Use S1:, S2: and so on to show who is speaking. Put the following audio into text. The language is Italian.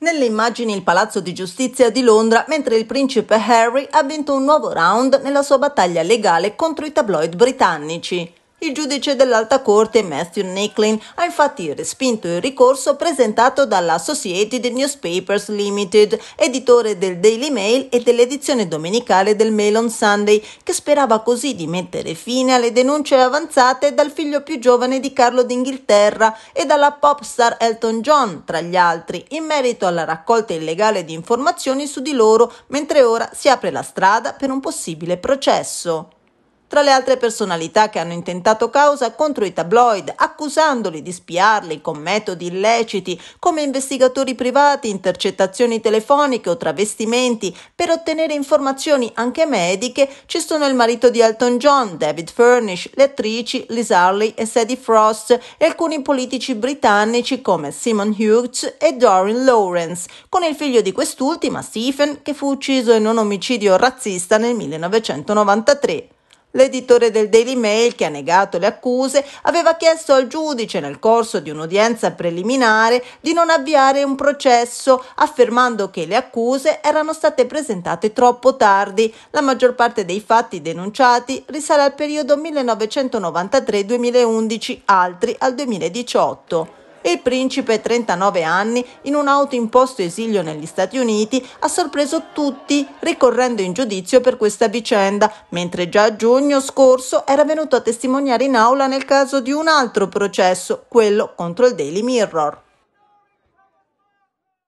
S1: Nelle immagini il Palazzo di Giustizia di Londra, mentre il principe Harry ha vinto un nuovo round nella sua battaglia legale contro i tabloid britannici. Il giudice dell'alta corte Matthew Nicklin ha infatti respinto il ricorso presentato dalla Associated Newspapers Limited, editore del Daily Mail e dell'edizione domenicale del Mail on Sunday, che sperava così di mettere fine alle denunce avanzate dal figlio più giovane di Carlo d'Inghilterra e dalla pop star Elton John, tra gli altri, in merito alla raccolta illegale di informazioni su di loro, mentre ora si apre la strada per un possibile processo. Tra le altre personalità che hanno intentato causa contro i tabloid, accusandoli di spiarli con metodi illeciti come investigatori privati, intercettazioni telefoniche o travestimenti per ottenere informazioni anche mediche, ci sono il marito di Elton John, David Furnish, le attrici Liz Harley e Sadie Frost e alcuni politici britannici come Simon Hughes e Dorin Lawrence, con il figlio di quest'ultima, Stephen, che fu ucciso in un omicidio razzista nel 1993. L'editore del Daily Mail, che ha negato le accuse, aveva chiesto al giudice nel corso di un'udienza preliminare di non avviare un processo, affermando che le accuse erano state presentate troppo tardi. La maggior parte dei fatti denunciati risale al periodo 1993-2011, altri al 2018 e il principe, 39 anni, in un autoimposto esilio negli Stati Uniti, ha sorpreso tutti ricorrendo in giudizio per questa vicenda, mentre già a giugno scorso era venuto a testimoniare in aula nel caso di un altro processo, quello contro il Daily Mirror.